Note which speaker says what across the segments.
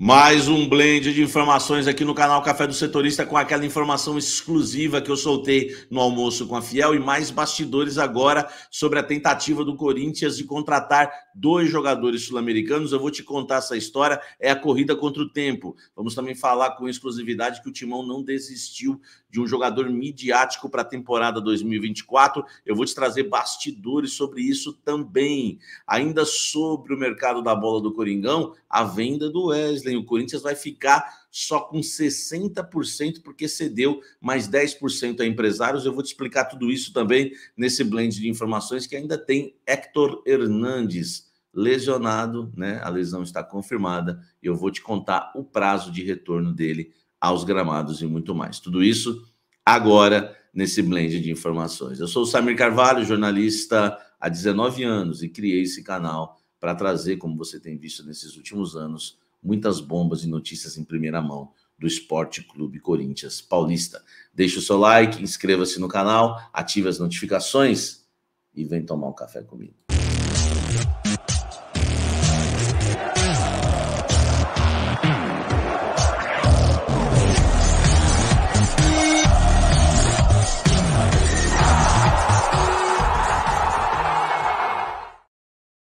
Speaker 1: Mais
Speaker 2: um blend de informações aqui no canal Café do Setorista com aquela informação exclusiva que eu soltei no almoço com a Fiel e mais bastidores agora sobre a tentativa do Corinthians de contratar dois jogadores sul-americanos. Eu vou te contar essa história. É a corrida contra o tempo. Vamos também falar com exclusividade que o Timão não desistiu de um jogador midiático para a temporada 2024. Eu vou te trazer bastidores sobre isso também. Ainda sobre o mercado da bola do Coringão, a venda do Wesley. O Corinthians vai ficar só com 60% porque cedeu mais 10% a empresários. Eu vou te explicar tudo isso também nesse blend de informações que ainda tem Hector Hernandes lesionado, né? A lesão está confirmada e eu vou te contar o prazo de retorno dele aos gramados e muito mais. Tudo isso agora nesse blend de informações. Eu sou o Samir Carvalho, jornalista há 19 anos e criei esse canal para trazer, como você tem visto nesses últimos anos, muitas bombas e notícias em primeira mão do Esporte Clube Corinthians Paulista. Deixe o seu like, inscreva-se no canal, ative as notificações e vem tomar um café comigo.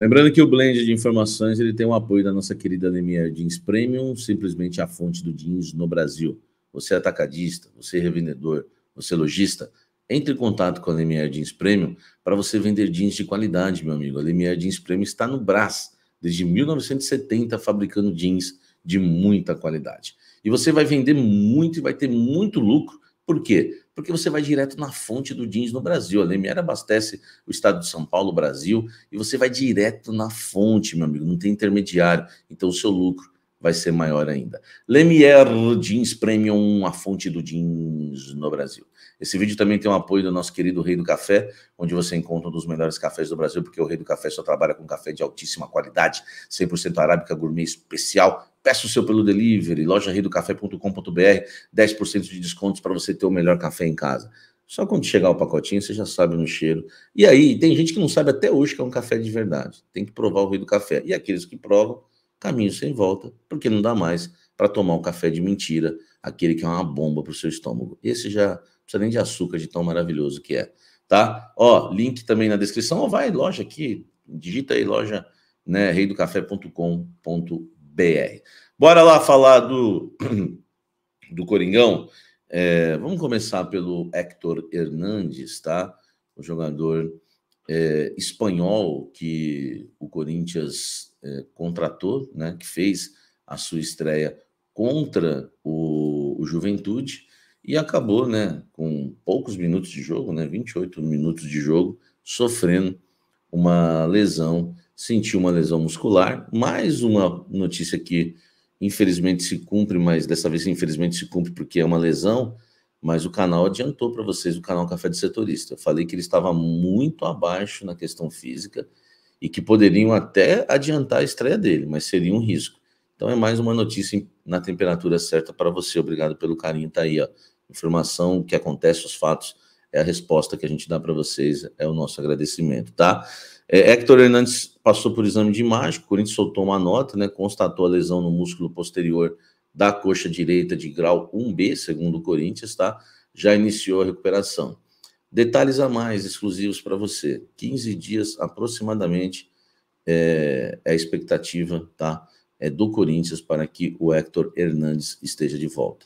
Speaker 2: Lembrando que o blend de informações ele tem o apoio da nossa querida Lemier Jeans Premium, simplesmente a fonte do jeans no Brasil. Você é atacadista, você é revendedor, você é lojista, entre em contato com a Lemier Jeans Premium para você vender jeans de qualidade, meu amigo. A Lemier Jeans Premium está no Brás desde 1970 fabricando jeans de muita qualidade. E você vai vender muito e vai ter muito lucro por quê? Porque você vai direto na fonte do jeans no Brasil. A Lemier abastece o estado de São Paulo, Brasil, e você vai direto na fonte, meu amigo, não tem intermediário. Então o seu lucro vai ser maior ainda. Lemier Jeans Premium, a fonte do jeans no Brasil. Esse vídeo também tem o apoio do nosso querido Rei do Café, onde você encontra um dos melhores cafés do Brasil, porque o Rei do Café só trabalha com café de altíssima qualidade, 100% arábica, gourmet especial, Peça o seu pelo delivery, lojarridocafé.com.br, 10% de descontos para você ter o melhor café em casa. Só quando chegar o pacotinho, você já sabe no cheiro. E aí, tem gente que não sabe até hoje que é um café de verdade. Tem que provar o Rio do Café. E aqueles que provam, caminho sem volta, porque não dá mais para tomar um café de mentira, aquele que é uma bomba para o seu estômago. Esse já precisa nem de açúcar, de tão maravilhoso que é. Tá? Ó, link também na descrição. Ou vai, loja aqui, digita aí, loja né, reidocafé.com.br br. Bora lá falar do, do Coringão. É, vamos começar pelo Héctor Hernandes, tá? O jogador é, espanhol que o Corinthians é, contratou, né? Que fez a sua estreia contra o, o Juventude e acabou, né? Com poucos minutos de jogo, né? 28 minutos de jogo, sofrendo uma lesão sentiu uma lesão muscular. Mais uma notícia que infelizmente se cumpre, mas dessa vez infelizmente se cumpre porque é uma lesão. Mas o canal adiantou para vocês o canal Café de Setorista. Eu falei que ele estava muito abaixo na questão física e que poderiam até adiantar a estreia dele, mas seria um risco. Então é mais uma notícia na temperatura certa para você. Obrigado pelo carinho, tá aí, ó. Informação, o que acontece, os fatos, é a resposta que a gente dá para vocês, é o nosso agradecimento, tá? É, Hector Hernandes passou por exame de imagem, o Corinthians soltou uma nota, né, constatou a lesão no músculo posterior da coxa direita de grau 1B, segundo o Corinthians, tá? Já iniciou a recuperação. Detalhes a mais exclusivos para você. 15 dias aproximadamente é, é, a expectativa, tá? É do Corinthians para que o Héctor Hernandes esteja de volta.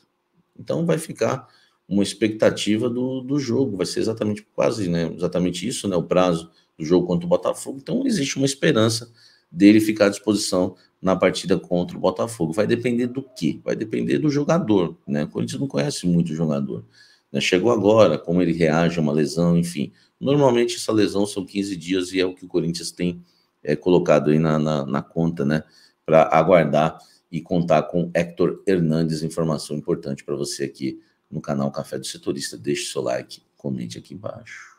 Speaker 2: Então vai ficar uma expectativa do, do jogo, vai ser exatamente quase, né? Exatamente isso, né? O prazo do jogo contra o Botafogo. Então existe uma esperança dele ficar à disposição na partida contra o Botafogo. Vai depender do que? Vai depender do jogador, né? O Corinthians não conhece muito o jogador. Né? Chegou agora, como ele reage a uma lesão, enfim. Normalmente essa lesão são 15 dias e é o que o Corinthians tem é, colocado aí na, na, na conta, né? Para aguardar e contar com Hector Hernandes. Informação importante para você aqui no canal Café do Setorista. Deixe seu like, comente aqui embaixo.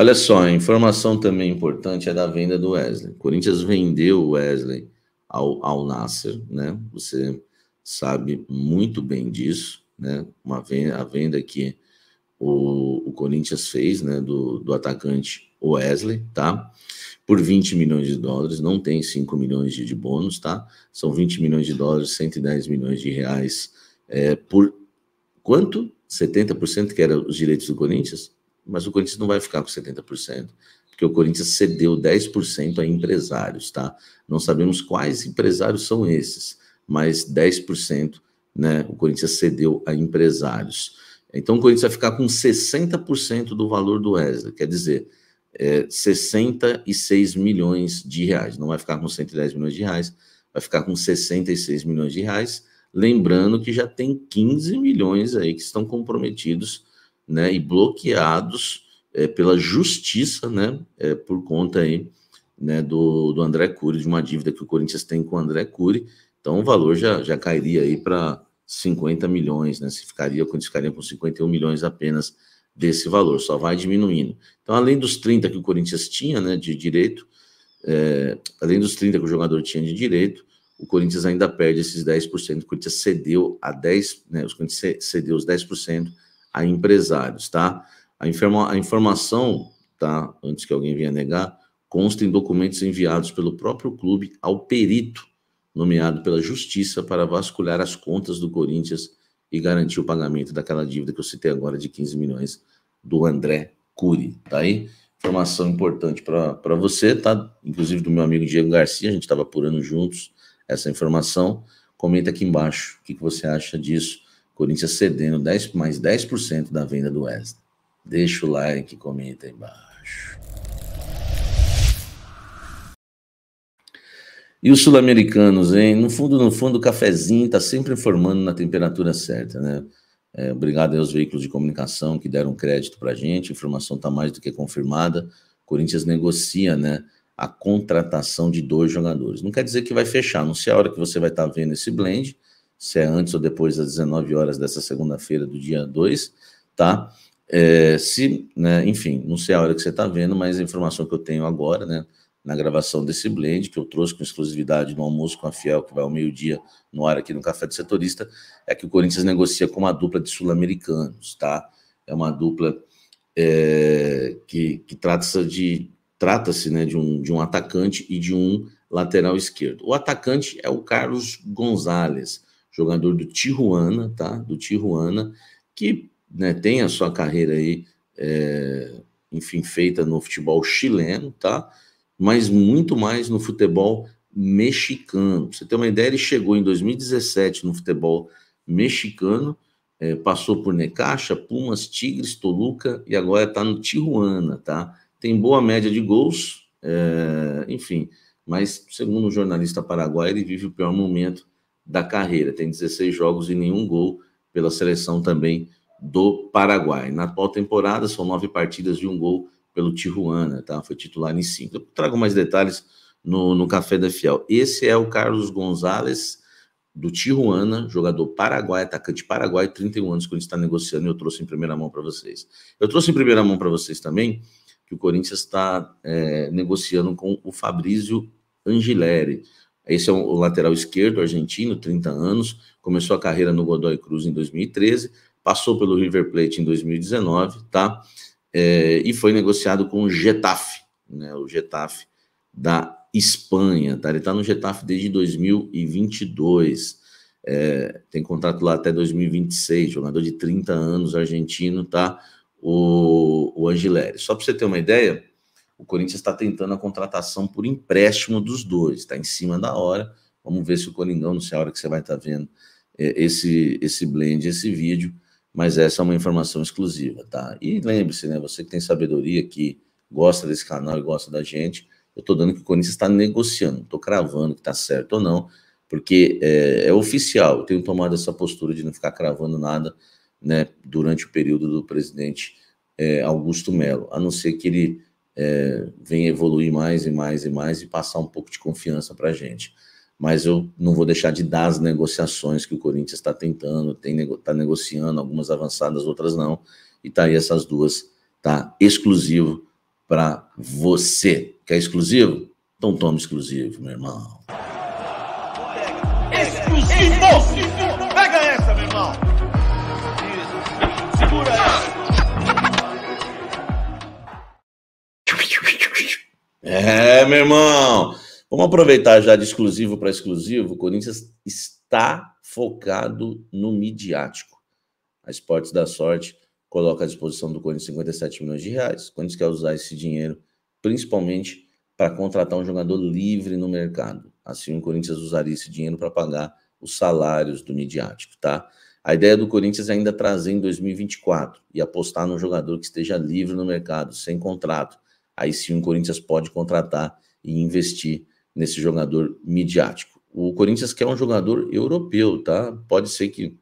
Speaker 2: Olha só, a informação também importante é da venda do Wesley. O Corinthians vendeu o Wesley ao, ao Nasser, né? Você sabe muito bem disso, né? Uma venda, a venda que o, o Corinthians fez, né? Do, do atacante Wesley, tá? Por 20 milhões de dólares, não tem 5 milhões de, de bônus, tá? São 20 milhões de dólares, 110 milhões de reais é, por quanto? 70% que eram os direitos do Corinthians? mas o Corinthians não vai ficar com 70%, porque o Corinthians cedeu 10% a empresários, tá? Não sabemos quais empresários são esses, mas 10%, né, o Corinthians cedeu a empresários. Então o Corinthians vai ficar com 60% do valor do Wesley, quer dizer, é, 66 milhões de reais. Não vai ficar com 110 milhões de reais, vai ficar com 66 milhões de reais. Lembrando que já tem 15 milhões aí que estão comprometidos né, e bloqueados é, pela justiça, né, é, por conta aí, né, do, do André Cury, de uma dívida que o Corinthians tem com o André Cury, então o valor já, já cairia aí para 50 milhões, né, se ficaria, quando ficariam com 51 milhões apenas desse valor, só vai diminuindo. Então, além dos 30 que o Corinthians tinha, né, de direito, é, além dos 30 que o jogador tinha de direito, o Corinthians ainda perde esses 10%, o Corinthians cedeu a 10, né, o Corinthians cedeu os 10%, a empresários, tá? A, informa a informação, tá? Antes que alguém venha negar, consta em documentos enviados pelo próprio clube ao perito nomeado pela Justiça para vasculhar as contas do Corinthians e garantir o pagamento daquela dívida que eu citei agora de 15 milhões do André Cury, tá aí? Informação importante para você, tá? Inclusive do meu amigo Diego Garcia, a gente estava apurando juntos essa informação. Comenta aqui embaixo o que, que você acha disso. Corinthians cedendo 10, mais 10% da venda do Wesley. Deixa o like, comenta aí embaixo. E os sul-americanos, hein? No fundo, no fundo, o cafezinho tá sempre informando na temperatura certa, né? É, obrigado aos veículos de comunicação que deram crédito para a gente. A informação está mais do que confirmada. Corinthians negocia, né? A contratação de dois jogadores. Não quer dizer que vai fechar. Não sei a hora que você vai estar tá vendo esse blend se é antes ou depois das 19 horas dessa segunda-feira do dia 2, tá? É, se, né, enfim, não sei a hora que você está vendo, mas a informação que eu tenho agora, né, na gravação desse blend, que eu trouxe com exclusividade no almoço com a Fiel, que vai ao meio-dia no ar aqui no Café do Setorista, é que o Corinthians negocia com uma dupla de sul-americanos, tá? É uma dupla é, que, que trata-se de, trata né, de, um, de um atacante e de um lateral esquerdo. O atacante é o Carlos Gonzalez, jogador do Tijuana, tá? Do Tijuana, que né, tem a sua carreira aí, é, enfim, feita no futebol chileno, tá? Mas muito mais no futebol mexicano. Pra você tem uma ideia, ele chegou em 2017 no futebol mexicano, é, passou por Necaxa, Pumas, Tigres, Toluca e agora está no Tijuana, tá? Tem boa média de gols, é, enfim, mas segundo o jornalista paraguaio, ele vive o pior momento da carreira. Tem 16 jogos e nenhum gol pela seleção também do Paraguai. Na atual temporada, são nove partidas de um gol pelo Tijuana, tá? Foi titular em cinco. Eu trago mais detalhes no, no Café da Fiel. Esse é o Carlos Gonzalez, do Tijuana, jogador paraguai, atacante paraguai, 31 anos, que a gente está negociando e eu trouxe em primeira mão para vocês. Eu trouxe em primeira mão para vocês também que o Corinthians está é, eh, negociando com o Fabrício Angileri. Esse é o lateral esquerdo argentino, 30 anos, começou a carreira no Godoy Cruz em 2013, passou pelo River Plate em 2019, tá? É, e foi negociado com o Getafe, né? O Getafe da Espanha, tá? Ele tá no Getafe desde 2022, é, tem contrato lá até 2026, jogador de 30 anos argentino, tá? O, o Angileri. Só para você ter uma ideia, o Corinthians está tentando a contratação por empréstimo dos dois, está em cima da hora. Vamos ver se o Coringão, não sei a hora que você vai estar tá vendo é, esse, esse blend, esse vídeo, mas essa é uma informação exclusiva, tá? E lembre-se, né? Você que tem sabedoria, que gosta desse canal e gosta da gente, eu estou dando que o Corinthians está negociando, estou cravando que está certo ou não, porque é, é, oficial, eu tenho tomado essa postura de não ficar cravando nada né, durante o período do presidente é, Augusto Melo, a não ser que ele é, vem evoluir mais e mais e mais e passar um pouco de confiança para a gente. Mas eu não vou deixar de dar as negociações que o Corinthians está tentando, está negociando, algumas avançadas, outras não. E tá aí essas duas, tá exclusivo para você. Quer exclusivo? Então toma exclusivo, meu irmão. Exclusivo! meu irmão. Vamos aproveitar já de exclusivo para exclusivo. O Corinthians está focado no midiático. A Esportes da Sorte coloca à disposição do Corinthians 57 milhões de reais. O Corinthians quer usar esse dinheiro principalmente para contratar um jogador livre no mercado. Assim, o Corinthians usaria esse dinheiro para pagar os salários do midiático, tá? A ideia do Corinthians é ainda trazer em 2024 e apostar num jogador que esteja livre no mercado, sem contrato, aí sim o Corinthians pode contratar e investir nesse jogador midiático. O Corinthians quer um jogador europeu, tá? Pode ser que,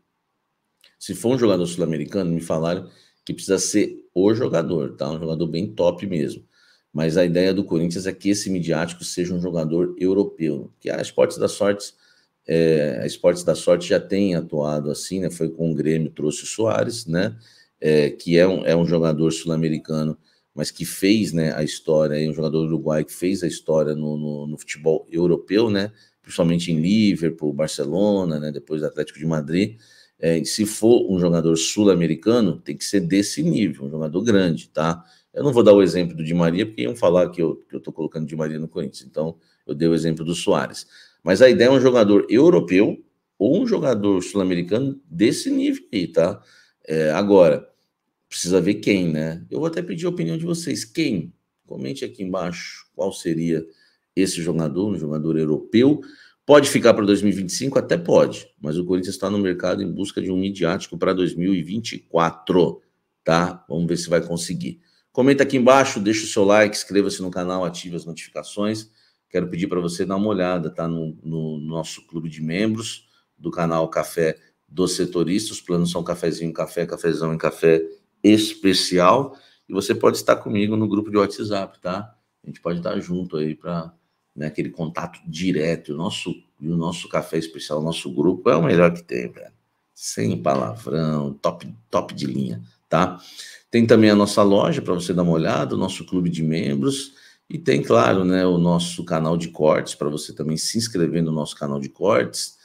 Speaker 2: se for um jogador sul-americano, me falaram que precisa ser o jogador, tá? Um jogador bem top mesmo. Mas a ideia do Corinthians é que esse midiático seja um jogador europeu, que a Esportes da Sorte, é, a Esportes da Sorte já tem atuado assim, né? Foi com o Grêmio, trouxe o Soares, né? É, que é um, é um jogador sul-americano mas que fez né, a história, é um jogador uruguaio que fez a história no, no, no futebol europeu, né, principalmente em Liverpool, Barcelona, né, depois Atlético de Madrid. É, se for um jogador sul-americano, tem que ser desse nível, um jogador grande, tá? Eu não vou dar o exemplo do Di Maria, porque iam falar que eu, que eu tô colocando Di Maria no Corinthians, então eu dei o exemplo do Soares. Mas a ideia é um jogador europeu ou um jogador sul-americano desse nível aí, tá? É, agora, Precisa ver quem, né? Eu vou até pedir a opinião de vocês. Quem? Comente aqui embaixo qual seria esse jogador, um jogador europeu. Pode ficar para 2025? Até pode, mas o Corinthians está no mercado em busca de um midiático para 2024, tá? Vamos ver se vai conseguir. Comenta aqui embaixo, deixa o seu like, inscreva-se no canal, ative as notificações. Quero pedir para você dar uma olhada, tá? No, no, nosso clube de membros do canal Café dos Setoristas. Os planos são cafezinho, café, cafezão em café especial. E você pode estar comigo no grupo de WhatsApp, tá? A gente pode estar junto aí para né, aquele contato direto. O nosso, o nosso café especial, o nosso grupo é o melhor que tem, velho. Sem palavrão, top, top de linha, tá? Tem também a nossa loja para você dar uma olhada, o nosso clube de membros. E tem, claro, né, o nosso canal de cortes para você também se inscrever no nosso canal de cortes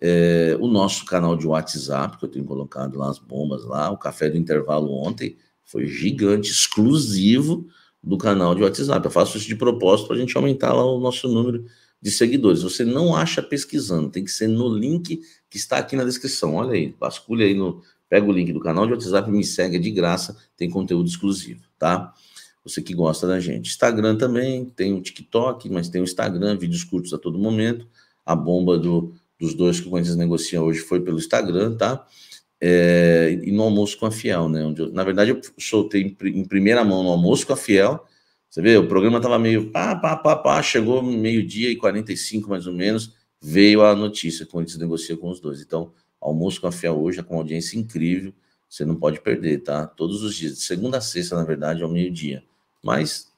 Speaker 2: é, o nosso canal de WhatsApp, que eu tenho colocado lá as bombas lá, o café do intervalo ontem foi gigante, exclusivo do canal de WhatsApp. Eu faço isso de propósito para a gente aumentar lá o nosso número de seguidores. Você não acha pesquisando, tem que ser no link que está aqui na descrição. Olha aí, vasculha aí no. Pega o link do canal de WhatsApp, me segue, é de graça, tem conteúdo exclusivo, tá? Você que gosta da gente. Instagram também, tem o TikTok, mas tem o Instagram, vídeos curtos a todo momento. A bomba do dos dois que o Corinthians negocia hoje foi pelo Instagram, tá? É, e no almoço com a Fiel, né? Onde eu, na verdade, eu soltei em, em, primeira mão no almoço com a Fiel. Você vê, o programa tava meio pá, pá, pá, pá, chegou meio-dia e 45 mais ou menos, veio a notícia que o Corinthians negocia com os dois. Então, almoço com a Fiel hoje é com uma audiência incrível, você não pode perder, tá? Todos os dias, de segunda a sexta, na verdade, ao meio-dia. Mas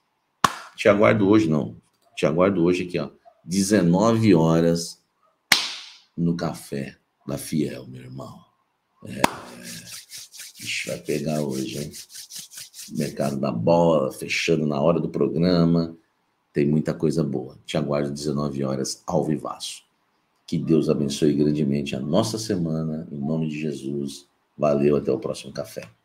Speaker 2: te aguardo hoje, não. Te aguardo hoje aqui, ó. 19 horas no café da Fiel, meu irmão. É, Bicho, é. vai pegar hoje, hein? Mercado da bola, fechando na hora do programa. Tem muita coisa boa. Te aguardo 19 horas ao vivaço. Que Deus abençoe grandemente a nossa semana. Em nome de Jesus. Valeu, até o próximo café.